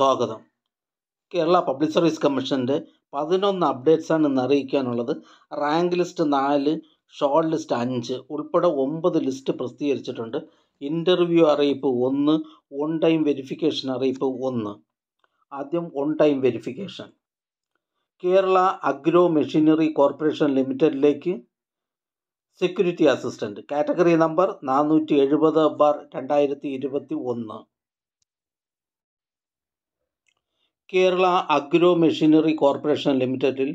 സ്വാഗതം Kerala public service കമ്മീഷൻ്റെ പതിനൊന്ന് അപ്ഡേറ്റ്സ് ആണ് ഇന്ന് അറിയിക്കാനുള്ളത് റാങ്ക് ലിസ്റ്റ് നാല് ഷോർട്ട് ലിസ്റ്റ് അഞ്ച് ഉൾപ്പെടെ ഒമ്പത് ലിസ്റ്റ് പ്രസിദ്ധീകരിച്ചിട്ടുണ്ട് ഇൻ്റർവ്യൂ അറിയിപ്പ് ഒന്ന് ഓൺ ടൈം വെരിഫിക്കേഷൻ അറിയിപ്പ് ഒന്ന് ആദ്യം on time verification Kerala agro machinery corporation ലിമിറ്റഡിലേക്ക് സെക്യൂരിറ്റി അസിസ്റ്റൻറ്റ് കാറ്റഗറി നമ്പർ നാനൂറ്റി എഴുപത് ബാർ രണ്ടായിരത്തി ഇരുപത്തി ഒന്ന് കേരള അഗ്രോ മെഷീനറി കോർപ്പറേഷൻ ലിമിറ്റഡിൽ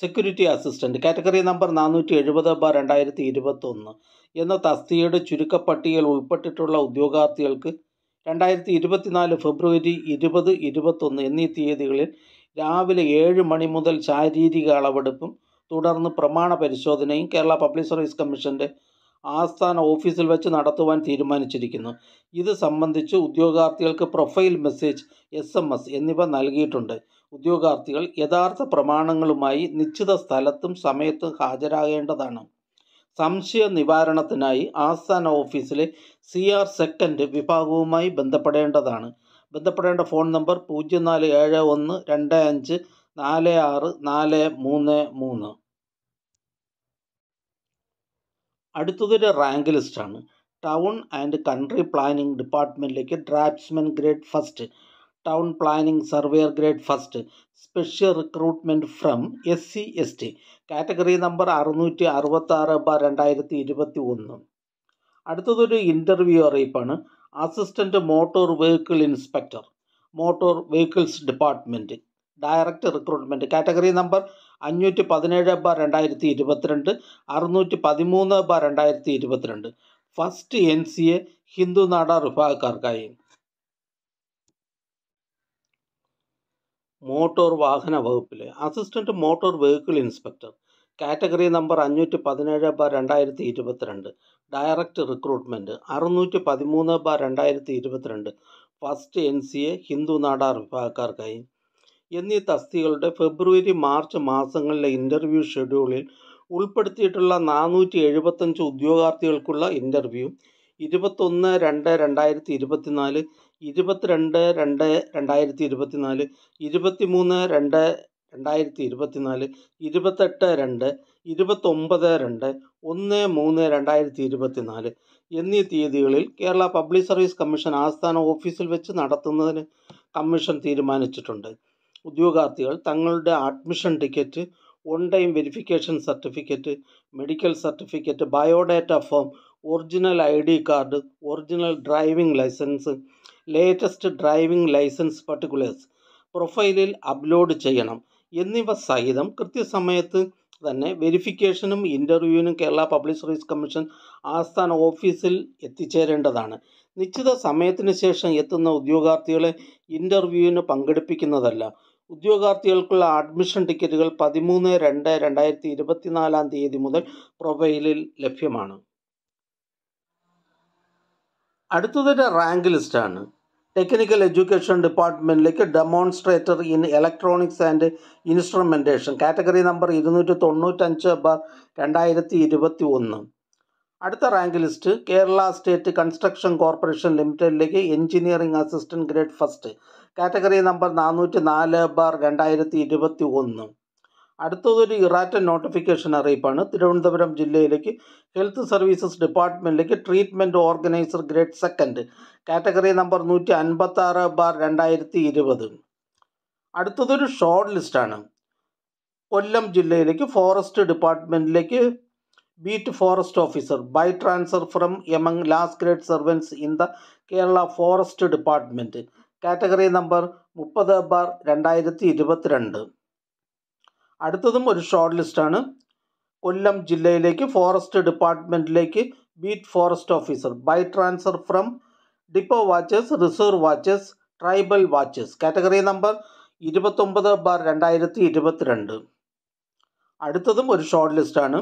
സെക്യൂരിറ്റി അസിസ്റ്റൻറ്റ് കാറ്റഗറി നമ്പർ നാനൂറ്റി എഴുപത് ബാർ രണ്ടായിരത്തി ഇരുപത്തൊന്ന് എന്ന തസ്തികയുടെ ചുരുക്കപ്പട്ടികയിൽ ഉൾപ്പെട്ടിട്ടുള്ള ഉദ്യോഗാർത്ഥികൾക്ക് രണ്ടായിരത്തി ഇരുപത്തിനാല് ഫെബ്രുവരി ഇരുപത് ഇരുപത്തൊന്ന് എന്നീ തീയതികളിൽ രാവിലെ ഏഴ് മണി മുതൽ ശാരീരിക അളവെടുപ്പും തുടർന്ന് പ്രമാണ പരിശോധനയും കേരള പബ്ലിക് സർവീസ് കമ്മീഷൻ്റെ ആസ്ഥാന ഓഫീസിൽ വെച്ച് നടത്തുവാൻ തീരുമാനിച്ചിരിക്കുന്നു ഇത് സംബന്ധിച്ച് ഉദ്യോഗാർത്ഥികൾക്ക് profile message S M S എന്നിവ നൽകിയിട്ടുണ്ട് ഉദ്യോഗാർത്ഥികൾ യഥാർത്ഥ പ്രമാണങ്ങളുമായി നിശ്ചിത സ്ഥലത്തും സമയത്തും ഹാജരാകേണ്ടതാണ് സംശയ നിവാരണത്തിനായി ആസ്ഥാന ഓഫീസിലെ സി ആർ സെക്കൻഡ് വിഭാഗവുമായി ബന്ധപ്പെടേണ്ടതാണ് ബന്ധപ്പെടേണ്ട ഫോൺ നമ്പർ പൂജ്യം നാല് ഏഴ് ഒന്ന് രണ്ട് അഞ്ച് നാല് ആറ് നാല് മൂന്ന് മൂന്ന് അടുത്തതൊരു റാങ്ക് ലിസ്റ്റാണ് ടൗൺ ആൻഡ് കൺട്രി പ്ലാനിംഗ് ഡിപ്പാർട്ട്മെൻറ്റിലേക്ക് draftsmen grade first town planning surveyor grade first special recruitment from S C S T category number അറുന്നൂറ്റി അറുപത്താറ് ബാർ രണ്ടായിരത്തി ഇരുപത്തി ഒന്ന് അടുത്തതൊരു ഇൻ്റർവ്യൂ അറിയിപ്പാണ് assistant motor vehicle inspector motor vehicles department direct recruitment category number അഞ്ഞൂറ്റി പതിനേഴ് ബാർ രണ്ടായിരത്തി ഇരുപത്തിരണ്ട് അറുന്നൂറ്റി പതിമൂന്ന് ബാർ രണ്ടായിരത്തി ഇരുപത്തിരണ്ട് first N C A Hindu നാട വിഭാഗക്കാർക്കായി മോട്ടോർ വാഹന വകുപ്പിലെ assistant motor vehicle inspector category number അഞ്ഞൂറ്റി പതിനേഴ് ബാർ രണ്ടായിരത്തി ഇരുപത്തിരണ്ട് ഡയറക്റ്റ് റിക്രൂട്ട്മെൻറ്റ് അറുന്നൂറ്റി പതിമൂന്ന് ബാർ രണ്ടായിരത്തി ഇരുപത്തിരണ്ട് first N C A Hindu Nadar വിഭാഗക്കാർക്കായി എന്നീ തസ്തികളുടെ ഫെബ്രുവരി മാർച്ച് മാസങ്ങളിലെ ഇൻ്റർവ്യൂ ഷെഡ്യൂളിൽ ഉൾപ്പെടുത്തിയിട്ടുള്ള നാനൂറ്റി എഴുപത്തഞ്ച് ഉദ്യോഗാർത്ഥികൾക്കുള്ള ഇൻ്റർവ്യൂ ഇരുപത്തൊന്ന് രണ്ട് രണ്ടായിരത്തി ഇരുപത്തിനാല് ഇരുപത്തിരണ്ട് രണ്ട് രണ്ടായിരത്തി ഇരുപത്തിനാല് ഇരുപത്തിമൂന്ന് രണ്ട് രണ്ടായിരത്തി ഇരുപത്തിനാല് ഇരുപത്തെട്ട് രണ്ട് ഇരുപത്തൊമ്പത് രണ്ട് ഒന്ന് മൂന്ന് രണ്ടായിരത്തി ഇരുപത്തിനാല് എന്നീ തീയതികളിൽ കേരള പബ്ലിക് സർവീസ് കമ്മീഷൻ ആസ്ഥാന ഓഫീസിൽ വെച്ച് നടത്തുന്നതിന് കമ്മീഷൻ തീരുമാനിച്ചിട്ടുണ്ട് ഉദ്യോഗാർത്ഥികൾ തങ്ങളുടെ admission ticket on time verification certificate medical certificate biodata form original I D card original driving licence latest driving licence particulars പ്രൊഫൈലിൽ അപ്ലോഡ് ചെയ്യണം എന്നിവ സഹിതം കൃത്യസമയത്ത് തന്നെ വെരിഫിക്കേഷനും ഇൻ്റർവ്യൂവിനും കേരള പബ്ലിക് സർവീസ് കമ്മീഷൻ ആസ്ഥാന ഓഫീസിൽ എത്തിച്ചേരേണ്ടതാണ് നിശ്ചിത സമയത്തിന് ശേഷം എത്തുന്ന ഉദ്യോഗാർത്ഥികളെ ഇൻ്റർവ്യൂവിന് പങ്കെടുപ്പിക്കുന്നതല്ല ഉദ്യോഗാർത്ഥികൾക്കുള്ള അഡ്മിഷൻ ടിക്കറ്റുകൾ പതിമൂന്ന് രണ്ട് രണ്ടായിരത്തി ഇരുപത്തിനാലാം തീയതി മുതൽ പ്രൊഫൈലിൽ ലഭ്യമാണ് അടുത്തതിൻ്റെ റാങ്ക് ലിസ്റ്റാണ് ടെക്നിക്കൽ എഡ്യൂക്കേഷൻ ഡിപ്പാർട്ട്മെൻറ്റിലേക്ക് demonstrator in electronics and instrumentation category number ഇരുന്നൂറ്റി തൊണ്ണൂറ്റഞ്ച് ബാർ രണ്ടായിരത്തി ഇരുപത്തി ഒന്ന് അടുത്ത rank list Kerala state construction corporation ലിമിറ്റഡിലേക്ക് engineering assistant grade first category number നാനൂറ്റി നാല് ബാർ രണ്ടായിരത്തി ഇരുപത്തി ഒന്ന് അടുത്തതൊരു ഇറാറ്റൻ നോട്ടിഫിക്കേഷൻ അറിയിപ്പാണ് തിരുവനന്തപുരം ജില്ലയിലേക്ക് ഹെൽത്ത് സർവീസസ് ഡിപ്പാർട്ട്മെൻറ്റിലേക്ക് treatment organiser grade second category number നൂറ്റി അൻപത്താറ് ബാർ രണ്ടായിരത്തി ഇരുപത് അടുത്തതൊരു ഷോർട്ട് ലിസ്റ്റാണ് കൊല്ലം ജില്ലയിലേക്ക് ഫോറസ്റ്റ് ഡിപ്പാർട്ട്മെൻറ്റിലേക്ക് beat forest officer by transfer from among last grade servants in the Kerala forest department category number മുപ്പത് ബാർ രണ്ടായിരത്തി ഇരുപത്തിരണ്ട് അടുത്തതും ഒരു ഷോർട്ട് ലിസ്റ്റാണ് കൊല്ലം ജില്ലയിലേക്ക് ഫോറസ്റ്റ് ഡിപ്പാർട്ട്മെൻറ്റിലേക്ക് beat forest officer by transfer from depot watches reserve watches tribal watches category number ഇരുപത്തൊമ്പത് bar രണ്ടായിരത്തി ഇരുപത്തിരണ്ട് അടുത്തതും ഒരു ഷോർട്ട് ലിസ്റ്റാണ്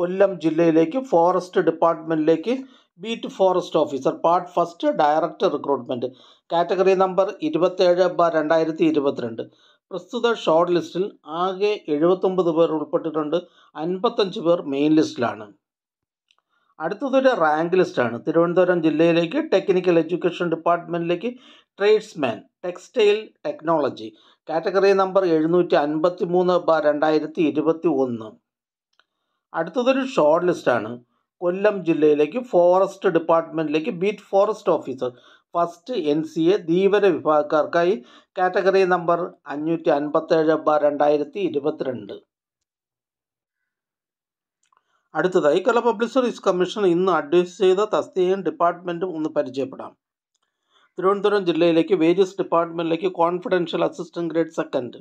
കൊല്ലം ജില്ലയിലേക്ക് ഫോറസ്റ്റ് ഡിപ്പാർട്ട്മെൻറ്റിലേക്ക് beat forest officer part first director recruitment category number ഇരുപത്തേഴ് ബ രണ്ടായിരത്തി ഇരുപത്തിരണ്ട് പ്രസ്തുത ഷോർട്ട് ലിസ്റ്റിൽ ആകെ എഴുപത്തൊമ്പത് പേർ ഉൾപ്പെട്ടിട്ടുണ്ട് അൻപത്തഞ്ച് പേർ മെയിൻ ലിസ്റ്റിലാണ് അടുത്തതൊരു റാങ്ക് ലിസ്റ്റാണ് തിരുവനന്തപുരം ജില്ലയിലേക്ക് ടെക്നിക്കൽ എഡ്യൂക്കേഷൻ ഡിപ്പാർട്ട്മെൻറ്റിലേക്ക് tradesman textile technology category number എഴുന്നൂറ്റി അൻപത്തി മൂന്ന് ബ രണ്ടായിരത്തി ഇരുപത്തി ഒന്ന് അടുത്തതൊരു ഷോർട്ട് ലിസ്റ്റാണ് കൊല്ലം ജില്ലയിലേക്ക് ഫോറസ്റ്റ് ഡിപ്പാർട്ട്മെൻറ്റിലേക്ക് beat forest officer first N C A Dheevara വിഭാഗക്കാർക്കായി കാറ്റഗറി നമ്പർ അഞ്ഞൂറ്റി അൻപത്തേഴ് ബാർ രണ്ടായിരത്തി ഇരുപത്തിരണ്ട് അടുത്തതായി പബ്ലിക് സർവീസ് കമ്മീഷൻ ഇന്ന് അഡ്വൈസ് ചെയ്ത തസ്തികയും ഡിപ്പാർട്ട്മെൻറ്റും ഒന്ന് പരിചയപ്പെടാം തിരുവനന്തപുരം ജില്ലയിലേക്ക് വേരിയസ് ഡിപ്പാർട്ട്മെൻറ്റിലേക്ക് confidential assistant grade second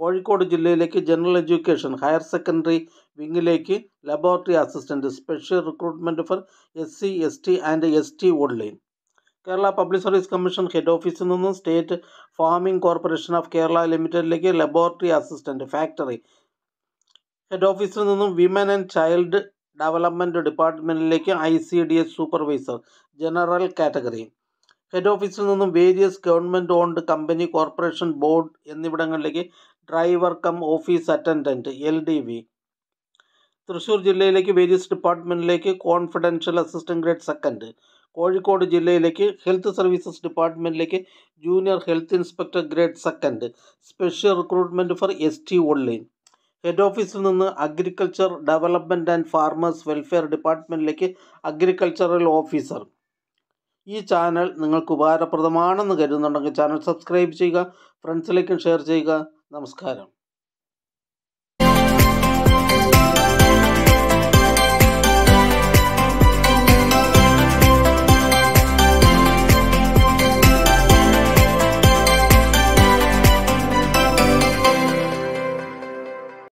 Kozhikode ജില്ലയിലേക്ക് ജനറൽ എഡ്യൂക്കേഷൻ ഹയർ സെക്കൻഡറി വിങ്ങിലേക്ക് laboratory assistant special recruitment for S C S T and S T online Kerala public service commission head ഓഫീസിൽ നിന്നും state farming corporation of Kerala ലിമിറ്റഡിലേക്ക് ലബോറട്ടറി അസിസ്റ്റൻറ്റ് ഫാക്ടറി ഹെഡ് ഓഫീസിൽ നിന്നും women and child development ഡിപ്പാർട്ട്മെൻറ്റിലേക്ക് I C D S supervisor general category head ഓഫീസിൽ നിന്നും various government owned company corporation board എന്നിവിടങ്ങളിലേക്ക് driver cum office attendant L D V Thrissur ജില്ലയിലേക്ക് various ഡിപ്പാർട്ട്മെൻറ്റിലേക്ക് confidential assistant grade second Kozhikode ജില്ലയിലേക്ക് health services ഡിപ്പാർട്ട്മെൻറ്റിലേക്ക് junior health inspector grade second special recruitment for S T only head ഓഫീസിൽ നിന്ന് agriculture development and farmers welfare ഡിപ്പാർട്ട്മെൻറ്റിലേക്ക് agricultural officer ഈ channel നിങ്ങൾക്ക് ഉപകാരപ്രദമാണെന്ന് കരുതുന്നുണ്ടെങ്കിൽ ചാനൽ സബ്സ്ക്രൈബ് ചെയ്യുക ഫ്രണ്ട്സിലേക്കും ഷെയർ ചെയ്യുക നമസ്കാരം